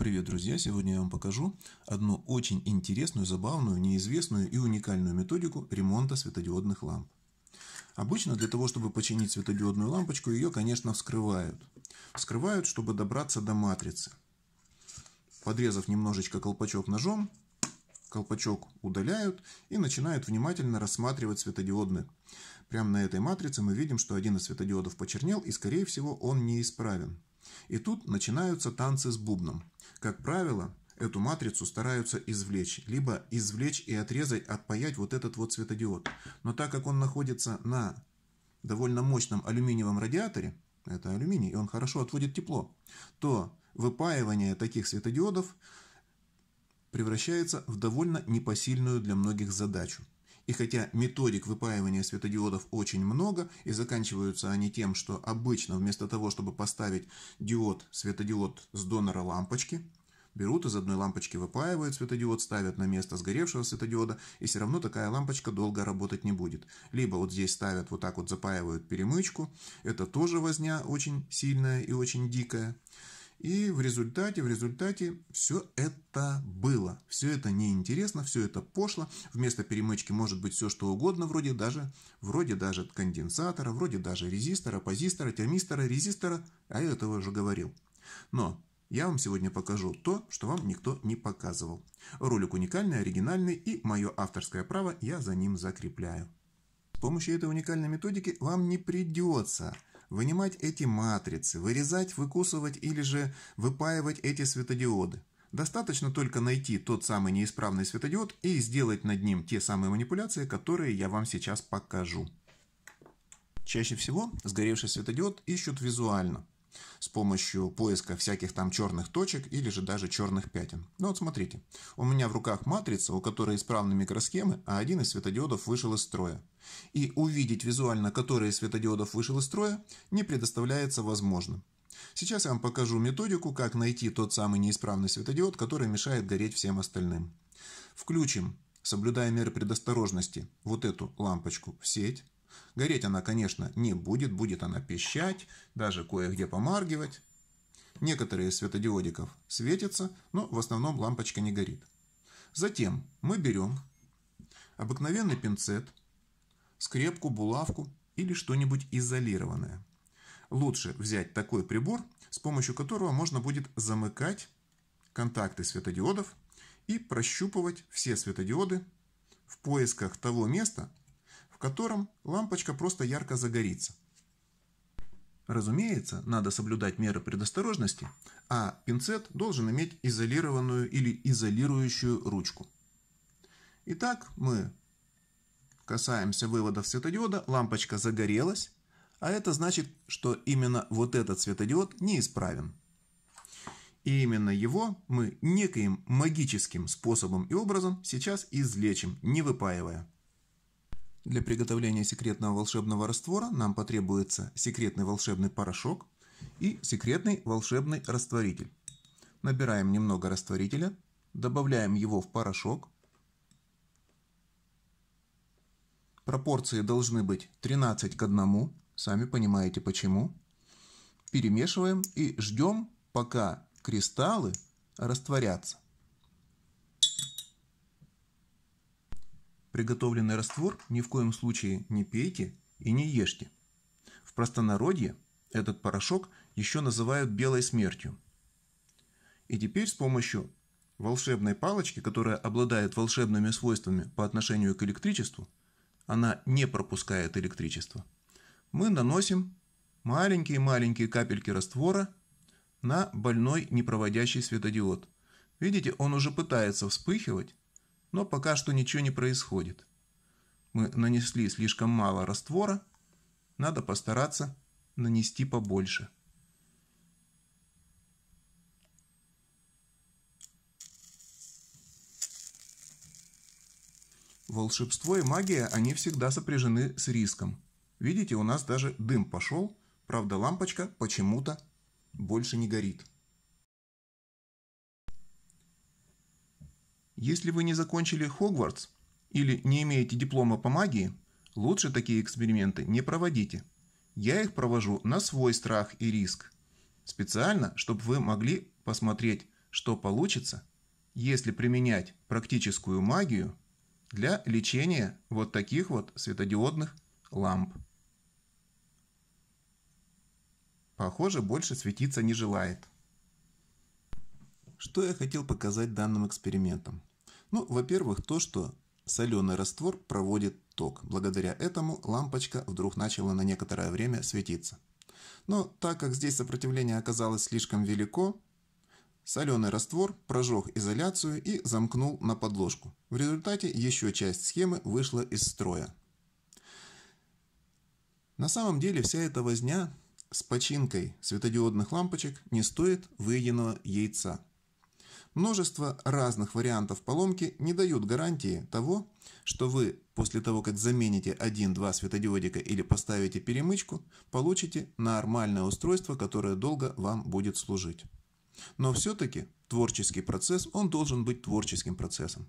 Привет, друзья! Сегодня я вам покажу одну очень интересную, забавную, неизвестную и уникальную методику ремонта светодиодных ламп. Обычно для того, чтобы починить светодиодную лампочку, ее, конечно, вскрывают. Вскрывают, чтобы добраться до матрицы. Подрезав немножечко колпачок ножом, колпачок удаляют и начинают внимательно рассматривать светодиодные. Прямо на этой матрице мы видим, что один из светодиодов почернел и, скорее всего, он неисправен. И тут начинаются танцы с бубном. Как правило, эту матрицу стараются извлечь, либо извлечь и отрезать, отпаять вот этот вот светодиод. Но так как он находится на довольно мощном алюминиевом радиаторе, это алюминий, и он хорошо отводит тепло, то выпаивание таких светодиодов превращается в довольно непосильную для многих задачу. И хотя методик выпаивания светодиодов очень много, и заканчиваются они тем, что обычно вместо того, чтобы поставить диод, светодиод с донора лампочки, берут из одной лампочки, выпаивают светодиод, ставят на место сгоревшего светодиода, и все равно такая лампочка долго работать не будет. Либо вот здесь ставят, вот так вот запаивают перемычку, это тоже возня очень сильная и очень дикая. И в результате, в результате все это было. Все это неинтересно, все это пошло. Вместо перемычки может быть все что угодно, вроде даже, вроде даже конденсатора, вроде даже резистора, позистора, термистора, резистора. А я этого уже говорил. Но я вам сегодня покажу то, что вам никто не показывал. Ролик уникальный, оригинальный и мое авторское право я за ним закрепляю. С помощью этой уникальной методики вам не придется вынимать эти матрицы, вырезать, выкусывать или же выпаивать эти светодиоды. Достаточно только найти тот самый неисправный светодиод и сделать над ним те самые манипуляции, которые я вам сейчас покажу. Чаще всего сгоревший светодиод ищут визуально с помощью поиска всяких там черных точек или же даже черных пятен. Ну вот смотрите, у меня в руках матрица, у которой исправны микросхемы, а один из светодиодов вышел из строя. И увидеть визуально, который из светодиодов вышел из строя, не предоставляется возможным. Сейчас я вам покажу методику, как найти тот самый неисправный светодиод, который мешает гореть всем остальным. Включим, соблюдая меры предосторожности, вот эту лампочку в сеть. Гореть она, конечно, не будет, будет она пищать, даже кое-где помаргивать. Некоторые светодиодиков светятся, но в основном лампочка не горит. Затем мы берем обыкновенный пинцет, скрепку, булавку или что-нибудь изолированное. Лучше взять такой прибор, с помощью которого можно будет замыкать контакты светодиодов и прощупывать все светодиоды в поисках того места, котором лампочка просто ярко загорится. Разумеется, надо соблюдать меры предосторожности, а пинцет должен иметь изолированную или изолирующую ручку. Итак, мы касаемся выводов светодиода, лампочка загорелась, а это значит, что именно вот этот светодиод неисправен. И именно его мы неким магическим способом и образом сейчас излечим, не выпаивая. Для приготовления секретного волшебного раствора нам потребуется секретный волшебный порошок и секретный волшебный растворитель. Набираем немного растворителя, добавляем его в порошок. Пропорции должны быть 13 к 1, сами понимаете почему. Перемешиваем и ждем, пока кристаллы растворятся. Приготовленный раствор ни в коем случае не пейте и не ешьте. В простонародье этот порошок еще называют белой смертью. И теперь с помощью волшебной палочки, которая обладает волшебными свойствами по отношению к электричеству, она не пропускает электричество, мы наносим маленькие-маленькие капельки раствора на больной непроводящий светодиод. Видите, он уже пытается вспыхивать, но пока что ничего не происходит. Мы нанесли слишком мало раствора, надо постараться нанести побольше. Волшебство и магия, они всегда сопряжены с риском. Видите, у нас даже дым пошел, правда лампочка почему-то больше не горит. Если вы не закончили Хогвартс или не имеете диплома по магии, лучше такие эксперименты не проводите. Я их провожу на свой страх и риск. Специально, чтобы вы могли посмотреть, что получится, если применять практическую магию для лечения вот таких вот светодиодных ламп. Похоже, больше светиться не желает. Что я хотел показать данным экспериментом? Ну, во-первых, то, что соленый раствор проводит ток. Благодаря этому лампочка вдруг начала на некоторое время светиться. Но так как здесь сопротивление оказалось слишком велико, соленый раствор прожег изоляцию и замкнул на подложку. В результате еще часть схемы вышла из строя. На самом деле вся эта возня с починкой светодиодных лампочек не стоит выеденного яйца – Множество разных вариантов поломки не дают гарантии того, что вы после того, как замените 1-2 светодиодика или поставите перемычку, получите нормальное устройство, которое долго вам будет служить. Но все-таки творческий процесс, он должен быть творческим процессом.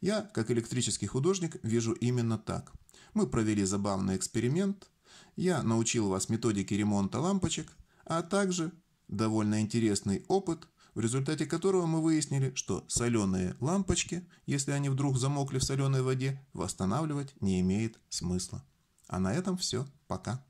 Я, как электрический художник, вижу именно так. Мы провели забавный эксперимент, я научил вас методике ремонта лампочек, а также довольно интересный опыт – в результате которого мы выяснили, что соленые лампочки, если они вдруг замокли в соленой воде, восстанавливать не имеет смысла. А на этом все. Пока.